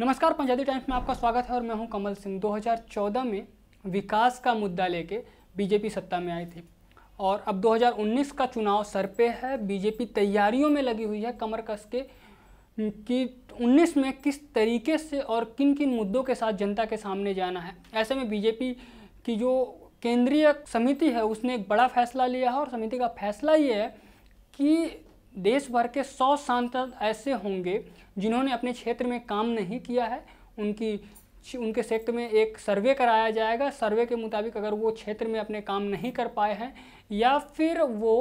नमस्कार पंजाबी टाइम्स में आपका स्वागत है और मैं हूं कमल सिंह 2014 में विकास का मुद्दा लेके बीजेपी सत्ता में आई थी और अब 2019 का चुनाव सर पे है बीजेपी तैयारियों में लगी हुई है कमर कस के कि 19 में किस तरीके से और किन किन मुद्दों के साथ जनता के सामने जाना है ऐसे में बीजेपी की जो केंद्रीय समिति है उसने एक बड़ा फैसला लिया है और समिति का फैसला ये है कि देश भर के सौ सांसद ऐसे होंगे जिन्होंने अपने क्षेत्र में काम नहीं किया है उनकी उनके सेक्ट में एक सर्वे कराया जाएगा सर्वे के मुताबिक अगर वो क्षेत्र में अपने काम नहीं कर पाए हैं या फिर वो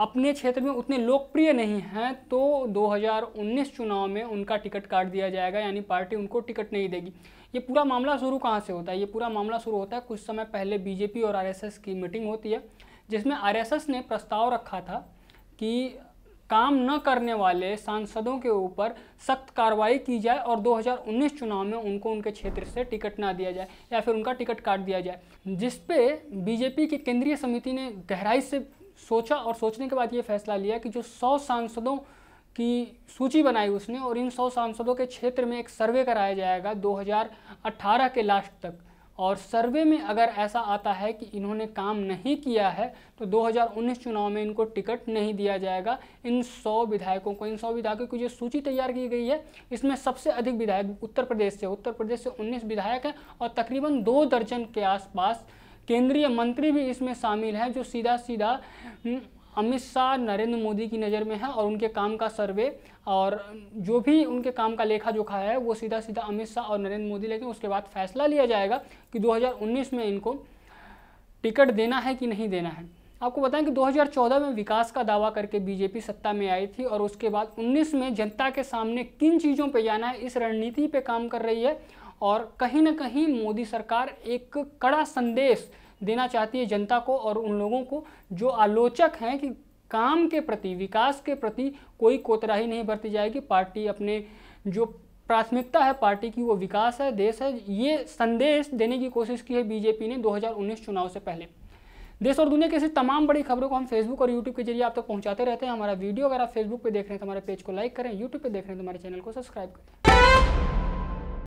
अपने क्षेत्र में उतने लोकप्रिय नहीं हैं तो 2019 चुनाव में उनका टिकट काट दिया जाएगा यानी पार्टी उनको टिकट नहीं देगी ये पूरा मामला शुरू कहाँ से होता है ये पूरा मामला शुरू होता है कुछ समय पहले बीजेपी और आर की मीटिंग होती है जिसमें आर ने प्रस्ताव रखा था कि काम न करने वाले सांसदों के ऊपर सख्त कार्रवाई की जाए और 2019 चुनाव में उनको उनके क्षेत्र से टिकट ना दिया जाए या फिर उनका टिकट काट दिया जाए जिसपे बीजेपी की केंद्रीय समिति ने गहराई से सोचा और सोचने के बाद ये फैसला लिया कि जो 100 सांसदों की सूची बनाई उसने और इन 100 सांसदों के क्षेत्र में एक सर्वे कराया जाएगा 2018 के लास्ट तक और सर्वे में अगर ऐसा आता है कि इन्होंने काम नहीं किया है तो 2019 चुनाव में इनको टिकट नहीं दिया जाएगा इन 100 विधायकों को इन 100 विधायकों की जो सूची तैयार की गई है इसमें सबसे अधिक विधायक उत्तर प्रदेश से उत्तर प्रदेश से 19 विधायक हैं और तकरीबन दो दर्जन के आसपास केंद्रीय मंत्री भी इसमें शामिल हैं जो सीधा सीधा हम्म, अमित शाह नरेंद्र मोदी की नज़र में है और उनके काम का सर्वे और जो भी उनके काम का लेखा जोखा है वो सीधा सीधा अमित शाह और नरेंद्र मोदी लेकिन उसके बाद फैसला लिया जाएगा कि 2019 में इनको टिकट देना है कि नहीं देना है आपको बताएं कि 2014 में विकास का दावा करके बीजेपी सत्ता में आई थी और उसके बाद 19 में जनता के सामने किन चीज़ों पर जाना है इस रणनीति पर काम कर रही है और कहीं ना कहीं मोदी सरकार एक कड़ा संदेश देना चाहती है जनता को और उन लोगों को जो आलोचक हैं कि काम के प्रति विकास के प्रति कोई कोतराही नहीं बरती जाएगी पार्टी अपने जो प्राथमिकता है पार्टी की वो विकास है देश है ये संदेश देने की कोशिश की है बीजेपी ने 2019 चुनाव से पहले देश और दुनिया की ऐसी तमाम बड़ी खबरों को हम फेसबुक और यूट्यूब के जरिए आप तक तो पहुंचाते रहते हैं हमारा वीडियो अगर आप फेसबुक पे देख रहे हैं तो हमारे पेज को लाइक करें यूट्यूब पे देख रहे हैं तो हमारे चैनल को सब्सक्राइब करें